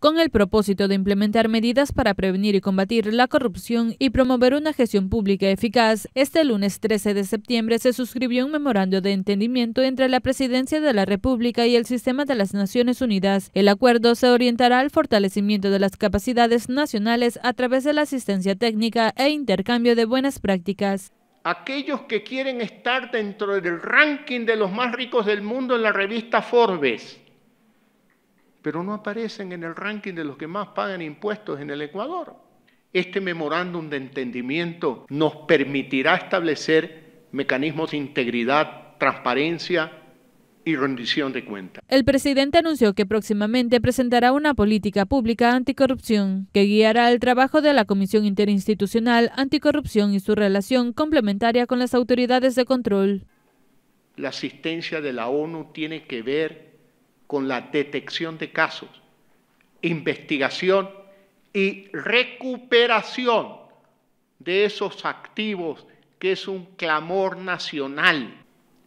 con el propósito de implementar medidas para prevenir y combatir la corrupción y promover una gestión pública eficaz, este lunes 13 de septiembre se suscribió un memorando de entendimiento entre la Presidencia de la República y el Sistema de las Naciones Unidas. El acuerdo se orientará al fortalecimiento de las capacidades nacionales a través de la asistencia técnica e intercambio de buenas prácticas. Aquellos que quieren estar dentro del ranking de los más ricos del mundo en la revista Forbes, pero no aparecen en el ranking de los que más pagan impuestos en el Ecuador. Este memorándum de entendimiento nos permitirá establecer mecanismos de integridad, transparencia y rendición de cuentas. El presidente anunció que próximamente presentará una política pública anticorrupción que guiará el trabajo de la Comisión Interinstitucional Anticorrupción y su relación complementaria con las autoridades de control. La asistencia de la ONU tiene que ver con la detección de casos, investigación y recuperación de esos activos que es un clamor nacional.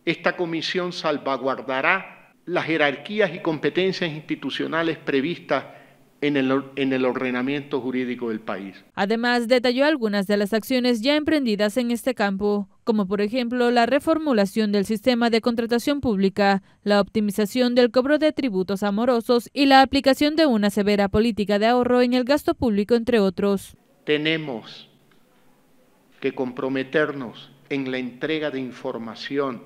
Esta comisión salvaguardará las jerarquías y competencias institucionales previstas en el, ordenamiento jurídico del país. Además, detalló algunas de las acciones ya emprendidas en este campo, como por ejemplo la reformulación del sistema de contratación pública, la optimización del cobro de tributos amorosos y la aplicación de una severa política de ahorro en el gasto público, entre otros. Tenemos que comprometernos en la entrega de información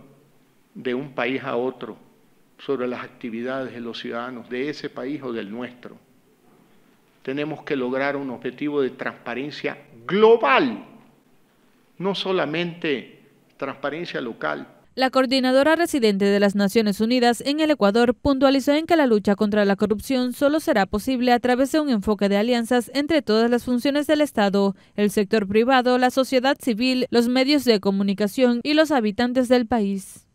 de un país a otro sobre las actividades de los ciudadanos de ese país o del nuestro tenemos que lograr un objetivo de transparencia global, no solamente transparencia local. La coordinadora residente de las Naciones Unidas en el Ecuador puntualizó en que la lucha contra la corrupción solo será posible a través de un enfoque de alianzas entre todas las funciones del Estado, el sector privado, la sociedad civil, los medios de comunicación y los habitantes del país.